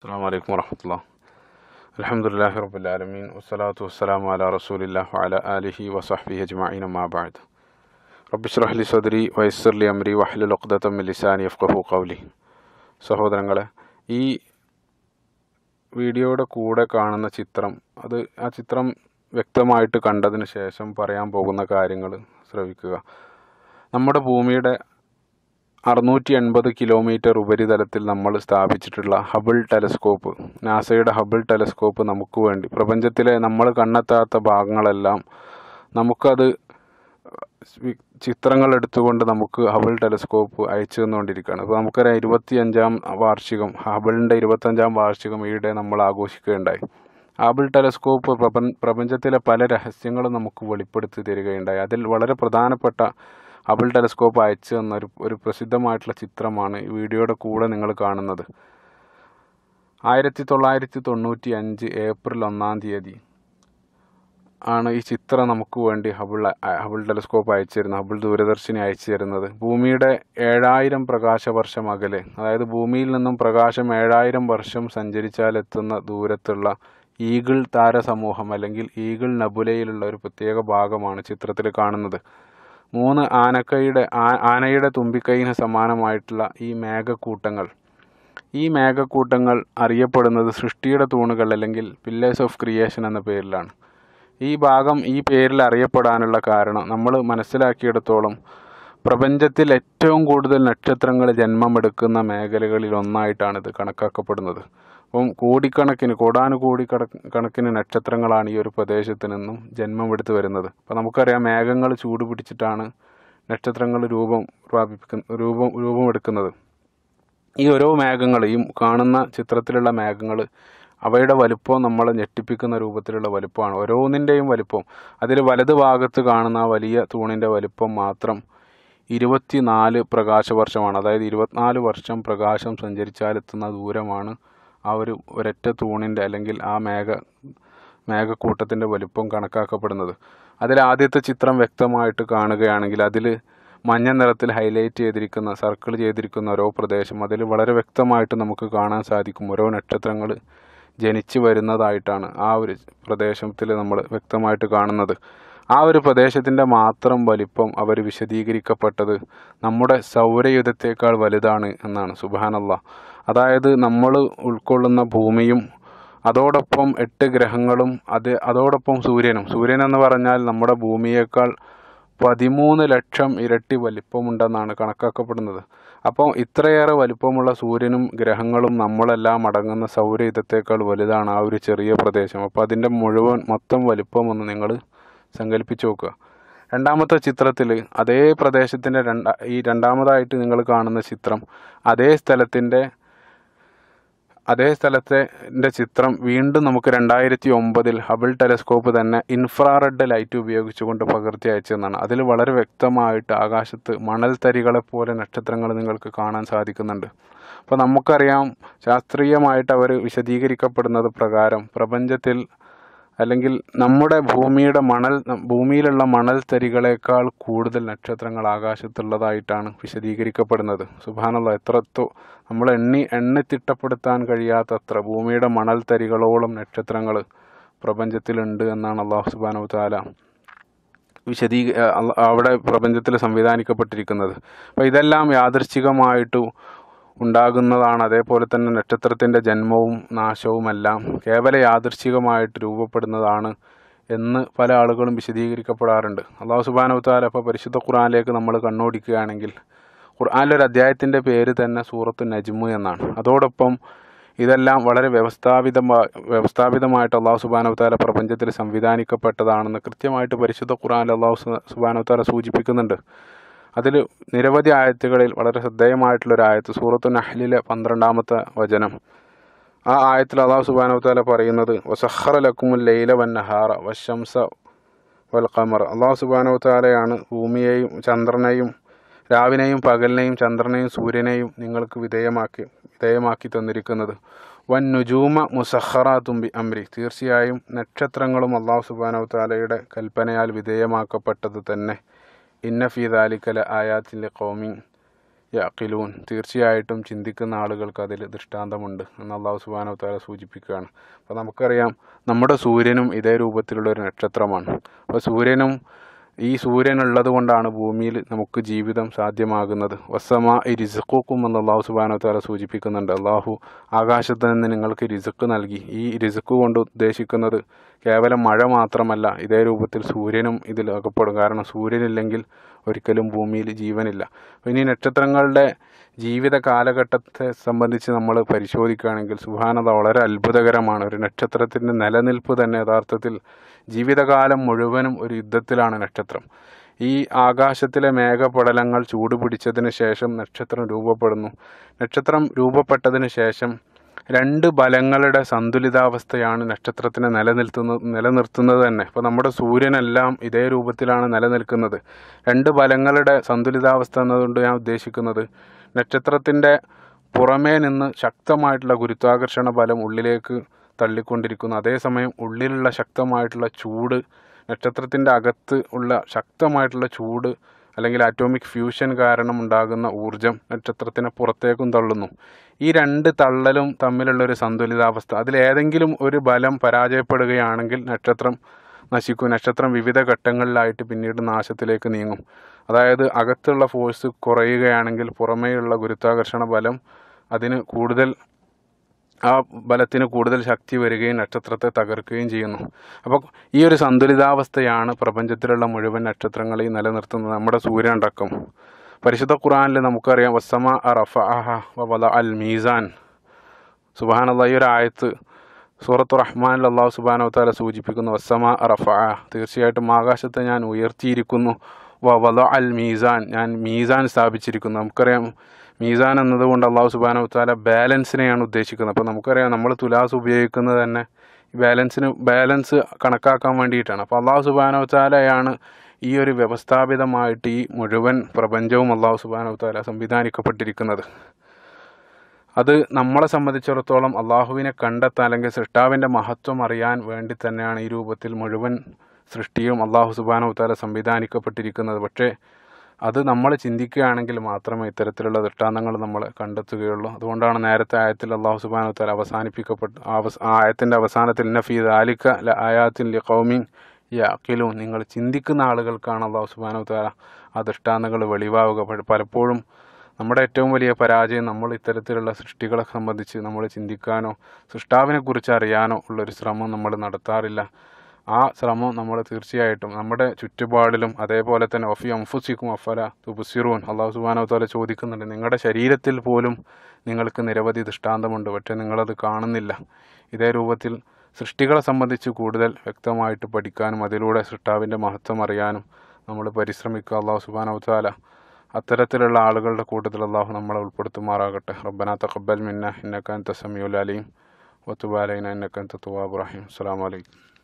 السلام عليكم الله الحمد لله رب العالمين والسلام على رسول الله وعلى വസ്സലാത്തു وصحبه അല ما بعد رب اشرح لي صدري ويسر لي വയസ്സർലി അമ്രി വഹ്ലുൽ من لساني അഫ്ഖഹു قولي സഹോദരങ്ങളെ ഈ വീഡിയോയുടെ കൂടെ കാണുന്ന ചിത്രം അത് ആ ചിത്രം വ്യക്തമായിട്ട് കണ്ടതിന് ശേഷം പറയാൻ പോകുന്ന കാര്യങ്ങൾ ശ്രവിക്കുക നമ്മുടെ ഭൂമിയുടെ അറുന്നൂറ്റി എൺപത് കിലോമീറ്റർ ഉപരിതലത്തിൽ നമ്മൾ സ്ഥാപിച്ചിട്ടുള്ള ഹബിൾ ടെലസ്കോപ്പ് നാസയുടെ ഹബിൾ ടെലസ്കോപ്പ് നമുക്ക് വേണ്ടി പ്രപഞ്ചത്തിലെ നമ്മൾ കണ്ടെത്താത്ത ഭാഗങ്ങളെല്ലാം നമുക്കത് ചിത്രങ്ങൾ എടുത്തുകൊണ്ട് നമുക്ക് ഹബിൾ ടെലസ്കോപ്പ് അയച്ചു തന്നുകൊണ്ടിരിക്കുകയാണ് അപ്പോൾ നമുക്കറിയാം ഇരുപത്തി അഞ്ചാം വാർഷികം ഹബിളിൻ്റെ ഇരുപത്തഞ്ചാം വാർഷികം ഈയിടെ നമ്മൾ ആഘോഷിക്കുകയുണ്ടായി ഹബിൾ ടെലസ്കോപ്പ് പ്രപഞ്ചത്തിലെ പല രഹസ്യങ്ങളും നമുക്ക് വെളിപ്പെടുത്തി തരികയുണ്ടായി അതിൽ വളരെ പ്രധാനപ്പെട്ട ഹബിൾ ടെലസ്കോപ്പ് അയച്ചു തന്ന ഒരു ഒരു പ്രസിദ്ധമായിട്ടുള്ള ചിത്രമാണ് ഈ വീഡിയോയുടെ കൂടെ നിങ്ങൾ കാണുന്നത് ആയിരത്തി തൊള്ളായിരത്തി തൊണ്ണൂറ്റി അഞ്ച് ഏപ്രിൽ ഒന്നാം തീയതി ആണ് ഈ ചിത്രം നമുക്ക് വേണ്ടി ഹബിൾ ഹബിൾ ടെലസ്കോപ്പ് അയച്ചു തരുന്നത് ഹബിൾ ദൂരദർശിനി അയച്ചു തരുന്നത് ഭൂമിയുടെ ഏഴായിരം പ്രകാശ വർഷം അകലെ അതായത് ഭൂമിയിൽ നിന്നും പ്രകാശം ഏഴായിരം വർഷം സഞ്ചരിച്ചാൽ എത്തുന്ന ദൂരത്തുള്ള ഈഗിൾ താരസമൂഹം അല്ലെങ്കിൽ ഈഗിൾ നബുലയിലുള്ള ഒരു പ്രത്യേക ഭാഗമാണ് ചിത്രത്തിൽ കാണുന്നത് മൂന്ന് ആനക്കൈയുടെ ആനയുടെ തുമ്പിക്കൈന് സമാനമായിട്ടുള്ള ഈ മേഘക്കൂട്ടങ്ങൾ ഈ മേഘക്കൂട്ടങ്ങൾ അറിയപ്പെടുന്നത് സൃഷ്ടിയുടെ തൂണുകൾ അല്ലെങ്കിൽ പില്ലേഴ്സ് ഓഫ് ക്രിയേഷൻ എന്ന പേരിലാണ് ഈ ഭാഗം ഈ പേരിൽ അറിയപ്പെടാനുള്ള കാരണം നമ്മൾ മനസ്സിലാക്കിയിടത്തോളം പ്രപഞ്ചത്തിൽ ഏറ്റവും കൂടുതൽ നക്ഷത്രങ്ങൾ ജന്മമെടുക്കുന്ന മേഖലകളിൽ ഒന്നായിട്ടാണ് ഇത് കണക്കാക്കപ്പെടുന്നത് അപ്പം കോടിക്കണക്കിന് കോടാനുകോടി കണക്കിന് നക്ഷത്രങ്ങളാണ് ഈ ഒരു പ്രദേശത്ത് നിന്നും ജന്മം എടുത്തു വരുന്നത് അപ്പോൾ നമുക്കറിയാം മേഘങ്ങൾ ചൂട് പിടിച്ചിട്ടാണ് നക്ഷത്രങ്ങൾ രൂപം പ്രാപിപ്പിക്കുന്ന രൂപം രൂപമെടുക്കുന്നത് ഈ ഓരോ മേഘങ്ങൾ ഈ കാണുന്ന ചിത്രത്തിലുള്ള മേഘങ്ങൾ അവയുടെ വലുപ്പം നമ്മളെ ഞെട്ടിപ്പിക്കുന്ന രൂപത്തിലുള്ള വലുപ്പമാണ് ഓരോന്നിൻ്റെയും വലുപ്പം അതിൽ വലത് ഭാഗത്ത് കാണുന്ന ആ വലിയ തൂണിൻ്റെ വലുപ്പം മാത്രം ഇരുപത്തിനാല് പ്രകാശവർഷമാണ് അതായത് ഇരുപത്തിനാല് വർഷം പ്രകാശം സഞ്ചരിച്ചാലെത്തുന്ന ദൂരമാണ് ആ ഒരു ഒരൊറ്റ തൂണിൻ്റെ അല്ലെങ്കിൽ ആ മേഘ മേഘക്കൂട്ടത്തിൻ്റെ വലുപ്പം കണക്കാക്കപ്പെടുന്നത് അതിൽ ആദ്യത്തെ ചിത്രം വ്യക്തമായിട്ട് കാണുകയാണെങ്കിൽ അതിൽ മഞ്ഞ നിറത്തിൽ ഹൈലൈറ്റ് ചെയ്തിരിക്കുന്ന സർക്കിൾ ചെയ്തിരിക്കുന്ന ഓരോ പ്രദേശം അതിൽ വളരെ വ്യക്തമായിട്ട് നമുക്ക് കാണാൻ സാധിക്കും ഓരോ നക്ഷത്രങ്ങൾ ജനിച്ചു വരുന്നതായിട്ടാണ് ആ ഒരു പ്രദേശത്തിൽ നമ്മൾ വ്യക്തമായിട്ട് കാണുന്നത് ആ ഒരു പ്രദേശത്തിൻ്റെ മാത്രം വലിപ്പം അവർ വിശദീകരിക്കപ്പെട്ടത് നമ്മുടെ സൗരയുധത്തേക്കാൾ വലുതാണ് എന്നാണ് സുബാനല്ല അതായത് നമ്മൾ ഉൾക്കൊള്ളുന്ന ഭൂമിയും അതോടൊപ്പം എട്ട് ഗ്രഹങ്ങളും അത് അതോടൊപ്പം സൂര്യനും സൂര്യൻ എന്ന് പറഞ്ഞാൽ നമ്മുടെ ഭൂമിയേക്കാൾ പതിമൂന്ന് ലക്ഷം ഇരട്ടി വലിപ്പമുണ്ടെന്നാണ് കണക്കാക്കപ്പെടുന്നത് അപ്പോൾ ഇത്രയേറെ വലിപ്പമുള്ള സൂര്യനും ഗ്രഹങ്ങളും നമ്മളെല്ലാം അടങ്ങുന്ന സൗരയുധത്തേക്കാൾ വലുതാണ് ആ ഒരു ചെറിയ പ്രദേശം അപ്പോൾ അതിൻ്റെ മുഴുവൻ മൊത്തം ഒന്ന് നിങ്ങൾ സങ്കല്പിച്ച് നോക്കുക രണ്ടാമത്തെ ചിത്രത്തിൽ അതേ പ്രദേശത്തിൻ്റെ രണ്ട ഈ രണ്ടാമതായിട്ട് നിങ്ങൾ കാണുന്ന ചിത്രം അതേ സ്ഥലത്തിൻ്റെ അതേ സ്ഥലത്തിൻ്റെ ചിത്രം വീണ്ടും നമുക്ക് രണ്ടായിരത്തി ഒമ്പതിൽ ഹബിൾ ടെലിസ്കോപ്പ് തന്നെ ഇൻഫ്രാറെഡ് ലൈറ്റ് ഉപയോഗിച്ചുകൊണ്ട് പകർത്തി അയച്ചതെന്നാണ് അതിൽ വളരെ വ്യക്തമായിട്ട് ആകാശത്ത് മണൽത്തരികളെ പോലെ നക്ഷത്രങ്ങൾ നിങ്ങൾക്ക് കാണാൻ സാധിക്കുന്നുണ്ട് അപ്പോൾ നമുക്കറിയാം ശാസ്ത്രീയമായിട്ട് അവർ വിശദീകരിക്കപ്പെടുന്നത് പ്രകാരം പ്രപഞ്ചത്തിൽ അല്ലെങ്കിൽ നമ്മുടെ ഭൂമിയുടെ മണൽ ഭൂമിയിലുള്ള മണൽ തരികളേക്കാൾ കൂടുതൽ നക്ഷത്രങ്ങൾ ആകാശത്തുള്ളതായിട്ടാണ് വിശദീകരിക്കപ്പെടുന്നത് സുഭാനുള്ള എത്രത്തോ നമ്മൾ എണ്ണി എണ്ണി തിട്ടപ്പെടുത്താൻ കഴിയാത്തത്ര ഭൂമിയുടെ മണൽ തരികളോളം നക്ഷത്രങ്ങൾ പ്രപഞ്ചത്തിലുണ്ട് എന്നാണ് അള്ളാഹു സുബാനു താല വിശദീ അവിടെ പ്രപഞ്ചത്തിൽ സംവിധാനിക്കപ്പെട്ടിരിക്കുന്നത് അപ്പോൾ ഇതെല്ലാം യാദൃശ്ചികമായിട്ടു ഉണ്ടാകുന്നതാണ് അതേപോലെ തന്നെ നക്ഷത്രത്തിൻ്റെ ജന്മവും നാശവുമെല്ലാം കേവല യാദൃശികമായിട്ട് രൂപപ്പെടുന്നതാണ് എന്ന് പല ആളുകളും വിശദീകരിക്കപ്പെടാറുണ്ട് അള്ളാഹു സുബാനവത്താൽ അപ്പോൾ പരിശുദ്ധ ഖുർആാനിലേക്ക് നമ്മൾ കണ്ണോടിക്കുകയാണെങ്കിൽ ഒരു അധ്യായത്തിൻ്റെ പേര് തന്നെ സൂറത്ത് നജ്മു എന്നാണ് അതോടൊപ്പം ഇതെല്ലാം വളരെ വ്യവസ്ഥാപിത വ്യവസ്ഥാപിതമായിട്ട് അള്ളാഹു സുബാനവത്താല പ്രപഞ്ചത്തിൽ സംവിധാനിക്കപ്പെട്ടതാണെന്ന് കൃത്യമായിട്ട് പരിശുദ്ധ ഖുർആാനിൽ അള്ളാഹു സുബാനവത്താല സൂചിപ്പിക്കുന്നുണ്ട് അതിൽ നിരവധി ആയത്തുകളിൽ വളരെ ഒരു ആയത്ത് സൂറത്തു നഹ്ലിലെ പന്ത്രണ്ടാമത്തെ വചനം ആ ആയത്തിൽ അള്ളാഹു സുബാനവത്താല പറയുന്നത് വസഹറലക്കുമുൽ ലൈല വന്നഹാറ വശംസ വൽ ഖമർ അള്ളാഹു സുബാനവത്താലയാണ് ഭൂമിയെയും ചന്ദ്രനെയും രാവിനെയും പകലിനെയും ചന്ദ്രനെയും സൂര്യനെയും നിങ്ങൾക്ക് വിധേയമാക്കി വിധേയമാക്കി തന്നിരിക്കുന്നത് വൻ നുജൂമ മുസഹറ തുമ്പി അമ്രി തീർച്ചയായും നക്ഷത്രങ്ങളും അള്ളാഹു സുബാനവത്താലയുടെ കൽപ്പനയാൽ വിധേയമാക്കപ്പെട്ടത് തന്നെ ഇന്ന ഫീ ദാലിക്കല ആയാത്തിൻ്റെ കോമി യക്കിലൂൻ തീർച്ചയായിട്ടും ചിന്തിക്കുന്ന ആളുകൾക്ക് അതിൽ ദൃഷ്ടാന്തമുണ്ട് എന്ന് അള്ളാഹു സുബാനോ താര സൂചിപ്പിക്കുകയാണ് അപ്പോൾ നമുക്കറിയാം നമ്മുടെ സൂര്യനും ഇതേ രൂപത്തിലുള്ള ഒരു നക്ഷത്രമാണ് അപ്പോൾ സൂര്യനും ഈ സൂര്യൻ ഉള്ളത് കൊണ്ടാണ് ഭൂമിയിൽ നമുക്ക് ജീവിതം സാധ്യമാകുന്നത് വസമ ഈ റിസക്കും എന്ന് അള്ളാഹു സുബാനോത്താല സൂചിപ്പിക്കുന്നുണ്ട് അള്ളാഹു ആകാശത്ത് നിന്ന് നിങ്ങൾക്ക് രിസക്ക് നൽകി ഈ രിസക്ക് കൊണ്ട് ഉദ്ദേശിക്കുന്നത് കേവലം മഴ മാത്രമല്ല ഇതേ രൂപത്തിൽ സൂര്യനും ഇതിൽ അകപ്പെടും കാരണം സൂര്യനില്ലെങ്കിൽ ഒരിക്കലും ഭൂമിയിൽ ജീവനില്ല ഇനി നക്ഷത്രങ്ങളുടെ ജീവിത കാലഘട്ടത്തെ സംബന്ധിച്ച് നമ്മൾ പരിശോധിക്കുകയാണെങ്കിൽ സുഹാനത വളരെ അത്ഭുതകരമാണ് ഒരു നക്ഷത്രത്തിൻ്റെ നിലനിൽപ്പ് തന്നെ യഥാർത്ഥത്തിൽ ജീവിതകാലം മുഴുവനും ഒരു യുദ്ധത്തിലാണ് നക്ഷത്രം ഈ ആകാശത്തിലെ മേഘപടലങ്ങൾ ചൂടുപിടിച്ചതിന് ശേഷം നക്ഷത്രം രൂപപ്പെടുന്നു നക്ഷത്രം രൂപപ്പെട്ടതിന് ശേഷം രണ്ട് ബലങ്ങളുടെ സന്തുലിതാവസ്ഥയാണ് നക്ഷത്രത്തിനെ നിലനിൽത്തുന്നത് നിലനിർത്തുന്നത് തന്നെ ഇപ്പോൾ നമ്മുടെ സൂര്യനെല്ലാം ഇതേ രൂപത്തിലാണ് നിലനിൽക്കുന്നത് രണ്ട് ബലങ്ങളുടെ സന്തുലിതാവസ്ഥ എന്നതുകൊണ്ട് ഞാൻ ഉദ്ദേശിക്കുന്നത് നക്ഷത്രത്തിൻ്റെ പുറമേ നിന്ന് ശക്തമായിട്ടുള്ള ഗുരുത്വാകർഷണ ബലം ഉള്ളിലേക്ക് തള്ളിക്കൊണ്ടിരിക്കുന്നു അതേസമയം ഉള്ളിലുള്ള ശക്തമായിട്ടുള്ള ചൂട് നക്ഷത്രത്തിൻ്റെ അകത്ത് ഉള്ള ശക്തമായിട്ടുള്ള ചൂട് അല്ലെങ്കിൽ ആറ്റോമിക് ഫ്യൂഷൻ കാരണം ഉണ്ടാകുന്ന ഊർജം നക്ഷത്രത്തിനെ പുറത്തേക്കും തള്ളുന്നു ഈ രണ്ട് തള്ളലും തമ്മിലുള്ള ഒരു സന്തുലിതാവസ്ഥ അതിലേതെങ്കിലും ഒരു ബലം പരാജയപ്പെടുകയാണെങ്കിൽ നക്ഷത്രം നശിക്കും നക്ഷത്രം വിവിധ ഘട്ടങ്ങളിലായിട്ട് പിന്നീട് നാശത്തിലേക്ക് നീങ്ങും അതായത് അകത്തുള്ള ഫോഴ്സ് കുറയുകയാണെങ്കിൽ പുറമേയുള്ള ഗുരുത്വാകർഷണ ബലം അതിന് കൂടുതൽ ആ ബലത്തിന് കൂടുതൽ ശക്തി വരികയും നക്ഷത്രത്തെ തകർക്കുകയും ചെയ്യുന്നു അപ്പോൾ ഈ ഒരു സന്തുലിതാവസ്ഥയാണ് പ്രപഞ്ചത്തിലുള്ള മുഴുവൻ നക്ഷത്രങ്ങളെയും നിലനിർത്തുന്നത് നമ്മുടെ സൂര്യനടക്കം പരിശുദ്ധ ഖുറാനിൽ നമുക്കറിയാം വസമ അറഫ അഹ വല അൽ മീസാൻ സുബാനുള്ള ഈ ഒരു ആയത്ത് സൂറത്ത് റഹ്മാനിൽ അള്ളാഹു സുബാനവത്താല സൂചിപ്പിക്കുന്നു വസമ അറഫ തീർച്ചയായിട്ടും ആകാശത്തെ ഞാൻ ഉയർത്തിയിരിക്കുന്നു വല അൽ മീസാൻ ഞാൻ മീസാൻ സ്ഥാപിച്ചിരിക്കുന്നു നമുക്കറിയാം മീസാൻ എന്നതുകൊണ്ട് അള്ളാഹു സുബാനവത്താല ബാലൻസിനെയാണ് ഉദ്ദേശിക്കുന്നത് അപ്പോൾ നമുക്കറിയാം നമ്മൾ തുലാസ് ഉപയോഗിക്കുന്നത് തന്നെ ബാലൻസിന് ബാലൻസ് കണക്കാക്കാൻ വേണ്ടിയിട്ടാണ് അപ്പോൾ അള്ളാഹു സുബാനവത്താലയാണ് ഈ ഒരു വ്യവസ്ഥാപിതമായിട്ട് ഈ മുഴുവൻ പ്രപഞ്ചവും അള്ളാഹു സുബാനവത്താല സംവിധാനിക്കപ്പെട്ടിരിക്കുന്നത് അത് നമ്മളെ സംബന്ധിച്ചിടത്തോളം അള്ളാഹുവിനെ കണ്ടെത്താൻ അല്ലെങ്കിൽ സൃഷ്ടാവിൻ്റെ മഹത്വം അറിയാൻ വേണ്ടി തന്നെയാണ് ഈ രൂപത്തിൽ മുഴുവൻ സൃഷ്ടിയും അള്ളാഹു സുബാനവത്താല സംവിധാനിക്കപ്പെട്ടിരിക്കുന്നത് പക്ഷേ അത് നമ്മൾ ചിന്തിക്കുകയാണെങ്കിൽ മാത്രമേ ഇത്തരത്തിലുള്ള ദൃഷ്ടാന്തങ്ങൾ നമ്മൾ കണ്ടെത്തുകയുള്ളൂ അതുകൊണ്ടാണ് നേരത്തെ ആയത്തിൽ അള്ളാഹു സുബാനു അവസാനിപ്പിക്കപ്പെട്ട ആയത്തിൻ്റെ അവസാനത്തിൽ നഫീദ് ആലിക്ക ല ആയാത്തിൻ ലി കൗമിൻ യാക്കിലും നിങ്ങൾ ചിന്തിക്കുന്ന ആളുകൾക്കാണ് അള്ളാഹു സുബാനു ആ ദൃഷ്ടാന്തങ്ങൾ വെളിവാവുക പലപ്പോഴും നമ്മുടെ ഏറ്റവും വലിയ പരാജയം നമ്മൾ ഇത്തരത്തിലുള്ള സൃഷ്ടികളെ സംബന്ധിച്ച് നമ്മൾ ചിന്തിക്കാനോ സൃഷ്ടാവിനെ കുറിച്ച് അറിയാനോ ഉള്ളൊരു ശ്രമം നമ്മൾ നടത്താറില്ല ആ ശ്രമം നമ്മൾ തീർച്ചയായിട്ടും നമ്മുടെ ചുറ്റുപാടിലും അതേപോലെ തന്നെ ഒഫി അംഫുസിക്കും അഫല തുബുസിറൂൻ അള്ളാഹു സുബാനോത്തോല ചോദിക്കുന്നുണ്ട് നിങ്ങളുടെ ശരീരത്തിൽ പോലും നിങ്ങൾക്ക് നിരവധി ദൃഷ്ടാന്തമുണ്ട് പക്ഷേ നിങ്ങളത് കാണുന്നില്ല ഇതേ രൂപത്തിൽ സൃഷ്ടികളെ സംബന്ധിച്ച് കൂടുതൽ വ്യക്തമായിട്ട് പഠിക്കാനും അതിലൂടെ സൃഷ്ടാവിൻ്റെ മഹത്വം അറിയാനും നമ്മൾ പരിശ്രമിക്കുക അള്ളാഹു സുബാനവത്താല അത്തരത്തിലുള്ള ആളുകളുടെ കൂട്ടത്തിൽ അള്ളാഹു നമ്മളെ ഉൾപ്പെടുത്തുമാറാകട്ടെ റബ്ബന തഖബ്ബൽ മിന്ന ഇന്നക്കാൻ തസമിയുൽ അലീം വത്തുബാലൈന ഇന്നക്കാൻ തത്തുവാ ഇബ്രാഹിം അസ്സാം വലൈക്കും